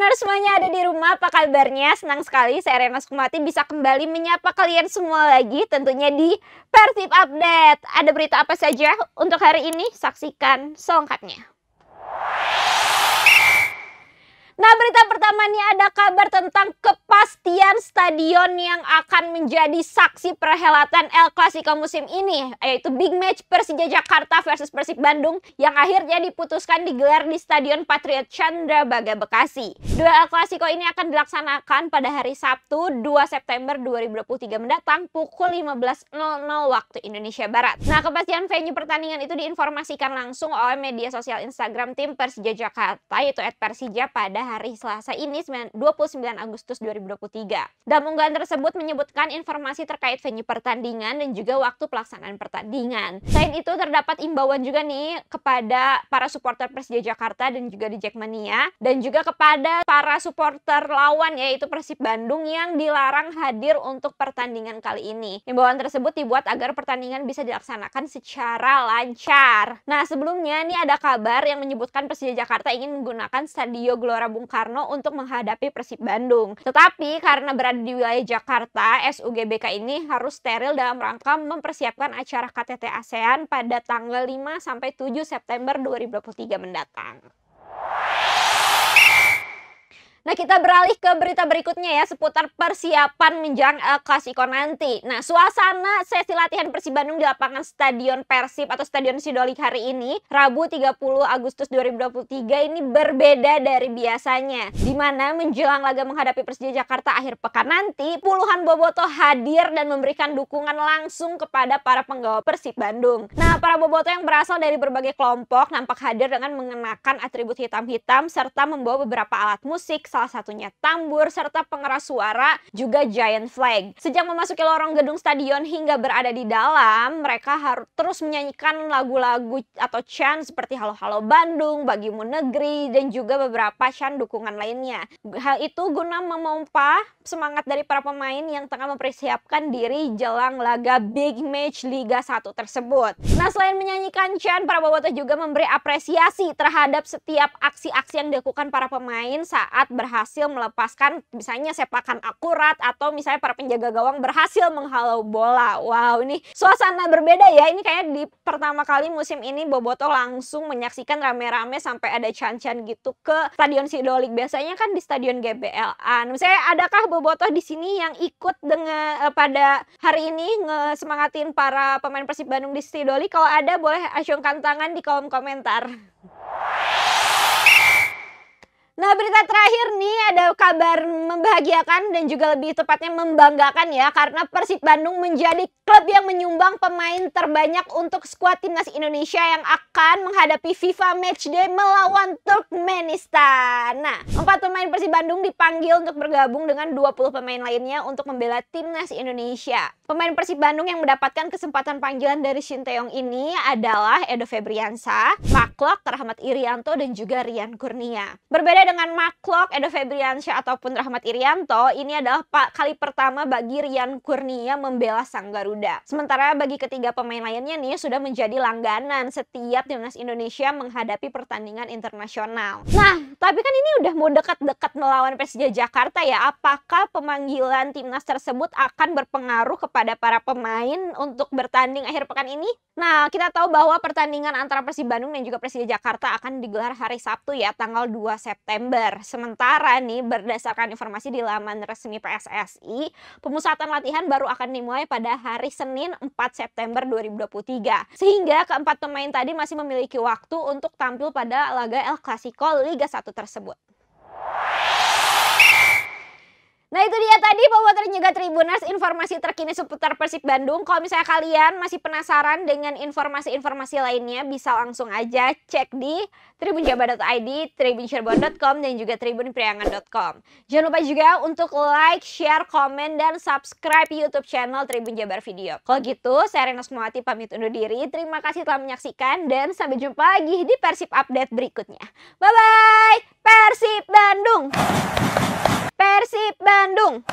listener semuanya ada di rumah, apa kabarnya? Senang sekali saya Rena Sukumati bisa kembali menyapa kalian semua lagi tentunya di Persib Update. Ada berita apa saja untuk hari ini? Saksikan selengkapnya. Nah berita pertama nih ada kabar tentang kepastian stadion yang akan menjadi saksi perhelatan El Clasico musim ini, yaitu big match Persija Jakarta versus Persib Bandung yang akhirnya diputuskan digelar di Stadion Patriot Chandra Baga Bekasi. Dua El Clasico ini akan dilaksanakan pada hari Sabtu 2 September 2023 mendatang pukul 15.00 waktu Indonesia Barat. Nah, kepastian venue pertandingan itu diinformasikan langsung oleh media sosial Instagram tim Persija Jakarta yaitu @persija pada hari Selasa ini 29 Agustus 2023. Dalam unggahan tersebut menyebutkan informasi terkait venue pertandingan dan juga waktu pelaksanaan pertandingan. Selain itu terdapat imbauan juga nih kepada para supporter Persija Jakarta dan juga di Jackmania dan juga kepada para supporter lawan yaitu Persib Bandung yang dilarang hadir untuk pertandingan kali ini. Imbauan tersebut dibuat agar pertandingan bisa dilaksanakan secara lancar. Nah, sebelumnya nih ada kabar yang menyebutkan Persija Jakarta ingin menggunakan Stadio Gelora Bung Karno untuk menghadapi Persib Bandung. Tetapi karena berada di wilayah Jakarta, SUGBK ini harus steril dalam rangka mempersiapkan acara KTT ASEAN pada tanggal 5 sampai 7 September 2023 mendatang. Nah kita beralih ke berita berikutnya ya seputar persiapan menjelang El eh, Clasico nanti. Nah suasana sesi latihan Persib Bandung di lapangan Stadion Persib atau Stadion Sidolik hari ini Rabu 30 Agustus 2023 ini berbeda dari biasanya. Dimana menjelang laga menghadapi Persija Jakarta akhir pekan nanti puluhan Boboto hadir dan memberikan dukungan langsung kepada para penggawa Persib Bandung. Nah para Boboto yang berasal dari berbagai kelompok nampak hadir dengan mengenakan atribut hitam-hitam serta membawa beberapa alat musik salah satunya tambur, serta pengeras suara, juga giant flag. Sejak memasuki lorong gedung stadion hingga berada di dalam, mereka harus terus menyanyikan lagu-lagu atau chant seperti Halo Halo Bandung, Bagimu Negeri, dan juga beberapa chant dukungan lainnya. Hal itu guna memompa semangat dari para pemain yang tengah mempersiapkan diri jelang laga big match Liga 1 tersebut. Nah, selain menyanyikan chant, para itu juga memberi apresiasi terhadap setiap aksi-aksi yang dilakukan para pemain saat berhasil melepaskan misalnya sepakan akurat atau misalnya para penjaga gawang berhasil menghalau bola. Wow, ini suasana berbeda ya. Ini kayak di pertama kali musim ini Boboto langsung menyaksikan rame-rame sampai ada cancan gitu ke Stadion Sidolik. Biasanya kan di Stadion GBLA. Nah, misalnya adakah Boboto di sini yang ikut dengan eh, pada hari ini ngesemangatin para pemain Persib Bandung di Sidolik? Kalau ada boleh acungkan tangan di kolom komentar. Nah, berita terakhir nih ada kabar membahagiakan dan juga lebih tepatnya membanggakan ya karena Persib Bandung menjadi klub yang menyumbang pemain terbanyak untuk skuad timnas Indonesia yang akan menghadapi FIFA Matchday melawan Turkmenistan. Nah, empat pemain Persib Bandung dipanggil untuk bergabung dengan 20 pemain lainnya untuk membela timnas Indonesia. Pemain Persib Bandung yang mendapatkan kesempatan panggilan dari Shin Taeyong ini adalah Edo Febriansa, Maklok, Rahmat Irianto, dan juga Rian Kurnia. Berbeda dengan Maklok, Edo Febriansa ataupun Rahmat Irianto, ini adalah kali pertama bagi Rian Kurnia membela Sang Garuda. Sementara bagi ketiga pemain lainnya nih sudah menjadi langganan setiap timnas Indonesia menghadapi pertandingan internasional. Nah, tapi kan ini udah mau dekat-dekat melawan Persija Jakarta ya, apakah pemanggilan timnas tersebut akan berpengaruh kepada kepada para pemain untuk bertanding akhir pekan ini? Nah, kita tahu bahwa pertandingan antara Persib Bandung dan juga Persija Jakarta akan digelar hari Sabtu ya, tanggal 2 September. Sementara nih, berdasarkan informasi di laman resmi PSSI, pemusatan latihan baru akan dimulai pada hari Senin 4 September 2023. Sehingga keempat pemain tadi masih memiliki waktu untuk tampil pada laga El Clasico Liga 1 tersebut. Nah itu dia tadi pembuat juga Tribuners informasi terkini seputar Persib Bandung. Kalau misalnya kalian masih penasaran dengan informasi-informasi lainnya bisa langsung aja cek di tribunjabar.id, tribuncerbon.com dan juga tribunpriangan.com. Jangan lupa juga untuk like, share, komen, dan subscribe YouTube channel Tribun Jabar Video. Kalau gitu saya Renos Muati pamit undur diri. Terima kasih telah menyaksikan dan sampai jumpa lagi di Persib Update berikutnya. Bye-bye! Boom!